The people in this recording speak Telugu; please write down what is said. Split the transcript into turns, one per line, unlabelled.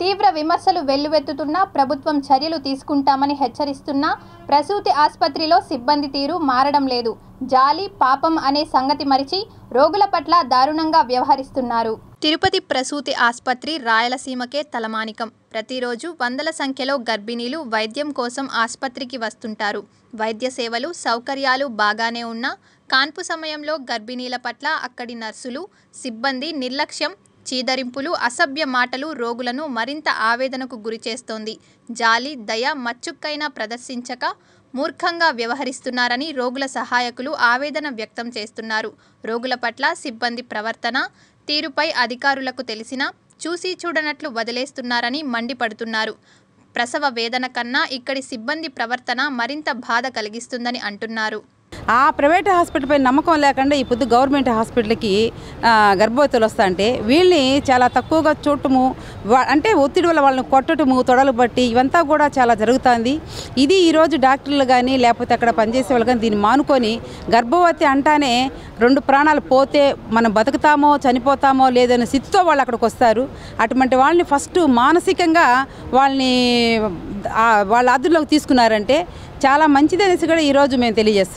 తీవ్ర విమర్శలు వెల్లువెత్తుతున్నా ప్రభుత్వం చర్యలు తీసుకుంటామని హెచ్చరిస్తున్నా ప్రసూతి ఆసుపత్రిలో సిబ్బంది తీరు మారడం లేదు జాలి పాపం అనే సంగతి మరిచి రోగుల పట్ల దారుణంగా వ్యవహరిస్తున్నారు తిరుపతి ప్రసూతి ఆసుపత్రి రాయలసీమకే తలమానికం ప్రతిరోజు వందల సంఖ్యలో గర్భిణీలు వైద్యం కోసం ఆసుపత్రికి వస్తుంటారు వైద్య సేవలు సౌకర్యాలు బాగానే ఉన్నా కాన్పు సమయంలో గర్భిణీల పట్ల అక్కడి నర్సులు సిబ్బంది నిర్లక్ష్యం చీదరింపులు అసభ్య మాటలు రోగులను మరింత ఆవేదనకు గురిచేస్తోంది జాలి దయ మచ్చుక్కైనా ప్రదర్శించక మూర్ఖంగా వ్యవహరిస్తున్నారని రోగుల సహాయకులు ఆవేదన వ్యక్తం చేస్తున్నారు రోగుల పట్ల సిబ్బంది ప్రవర్తన తీరుపై అధికారులకు తెలిసినా చూసి చూడనట్లు వదిలేస్తున్నారని మండిపడుతున్నారు ప్రసవ వేదన కన్నా ఇక్కడి సిబ్బంది ప్రవర్తన మరింత బాధ కలిగిస్తుందని అంటున్నారు
ఆ ప్రైవేట్ హాస్పిటల్ పై నమ్మకం లేకుండా ఈ పొద్దు గవర్నమెంట్ హాస్పిటల్కి గర్భవతులు వస్తాయంటే వీళ్ళని చాలా తక్కువగా చూడటము అంటే ఒత్తిడి వల్ల వాళ్ళని కొట్టడము తొడలు బట్టి ఇవంతా కూడా చాలా జరుగుతుంది ఇది ఈరోజు డాక్టర్లు కానీ లేకపోతే అక్కడ పనిచేసే వాళ్ళు కానీ దీన్ని మానుకొని గర్భవతి అంటానే రెండు ప్రాణాలు పోతే మనం బతుకుతామో చనిపోతామో లేదనే స్థితితో వాళ్ళు అక్కడికి వస్తారు అటువంటి వాళ్ళని ఫస్ట్ మానసికంగా వాళ్ళని వాళ్ళ అదుపులోకి తీసుకున్నారంటే చాలా మంచిది అనేసి కూడా ఈరోజు మేము తెలియజేస్తున్నాం